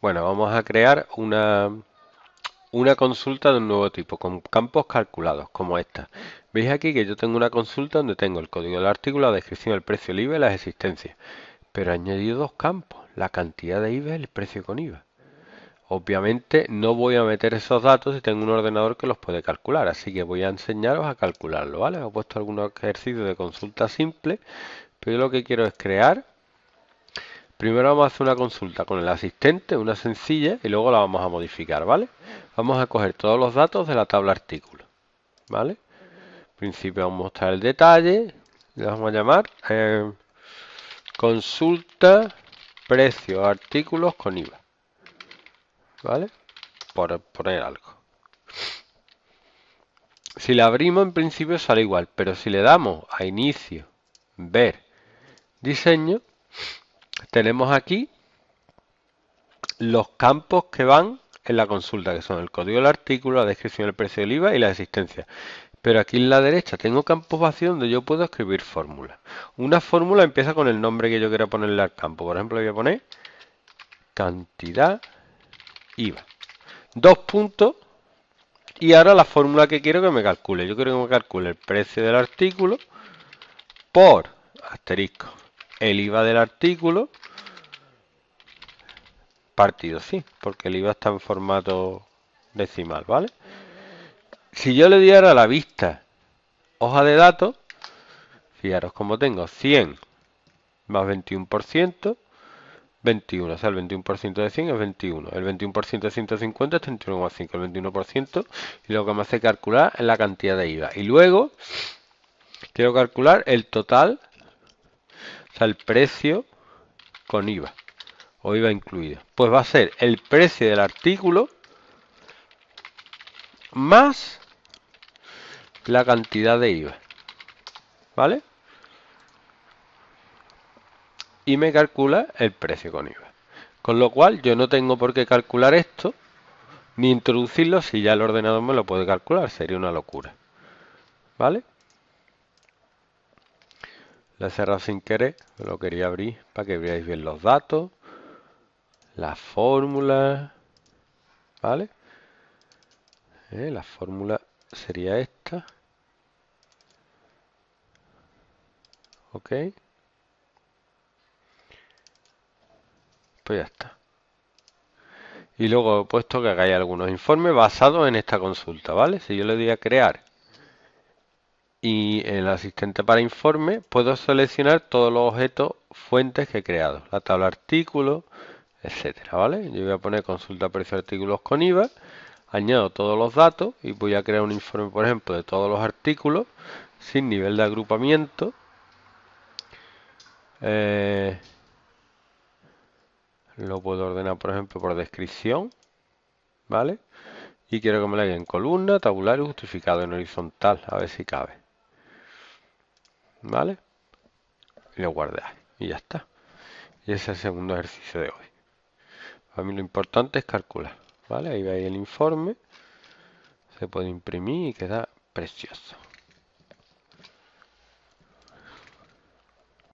Bueno, vamos a crear una, una consulta de un nuevo tipo, con campos calculados, como esta. Veis aquí que yo tengo una consulta donde tengo el código del artículo, la descripción, el precio, el IVA y las existencias. Pero he añadido dos campos, la cantidad de IVA y el precio con IVA. Obviamente no voy a meter esos datos si tengo un ordenador que los puede calcular, así que voy a enseñaros a calcularlo, ¿vale? he puesto algunos ejercicios de consulta simple, pero yo lo que quiero es crear Primero vamos a hacer una consulta con el asistente, una sencilla, y luego la vamos a modificar, ¿vale? Vamos a coger todos los datos de la tabla artículo, ¿vale? En principio vamos a mostrar el detalle, le vamos a llamar eh, consulta precio artículos con IVA, ¿vale? Por poner algo. Si la abrimos en principio sale igual, pero si le damos a inicio, ver, diseño, tenemos aquí los campos que van en la consulta, que son el código del artículo, la descripción del precio del IVA y la existencia. Pero aquí en la derecha tengo campos vacíos donde yo puedo escribir fórmulas. Una fórmula empieza con el nombre que yo quiera ponerle al campo. Por ejemplo, voy a poner cantidad IVA. Dos puntos. Y ahora la fórmula que quiero que me calcule. Yo quiero que me calcule el precio del artículo por asterisco el IVA del artículo partido sí, porque el IVA está en formato decimal, ¿vale? Si yo le diera la vista hoja de datos, fijaros como tengo 100 más 21%, 21, o sea, el 21% de 100 es 21, el 21% de 150 es 31,5, el 21%, y lo que me hace calcular es la cantidad de IVA. Y luego quiero calcular el total sea, el precio con IVA o IVA incluido. Pues va a ser el precio del artículo más la cantidad de IVA. ¿Vale? Y me calcula el precio con IVA. Con lo cual yo no tengo por qué calcular esto ni introducirlo si ya el ordenador me lo puede calcular. Sería una locura. ¿Vale? la he cerrado sin querer, lo quería abrir para que veáis bien los datos, La fórmula. ¿vale? Eh, la fórmula sería esta. Ok. Pues ya está. Y luego he puesto que hay algunos informes basados en esta consulta, ¿vale? Si yo le doy a crear y en el asistente para informe puedo seleccionar todos los objetos fuentes que he creado, la tabla artículos, etcétera, ¿vale? Yo voy a poner consulta precio artículos con IVA, añado todos los datos y voy a crear un informe, por ejemplo, de todos los artículos sin nivel de agrupamiento. Eh, lo puedo ordenar, por ejemplo, por descripción, ¿vale? Y quiero que me lo haga en columna, tabular y justificado en horizontal, a ver si cabe. ¿Vale? Lo guardáis y ya está. Y ese es el segundo ejercicio de hoy. Para mí lo importante es calcular. ¿Vale? Ahí veis el informe. Se puede imprimir y queda precioso.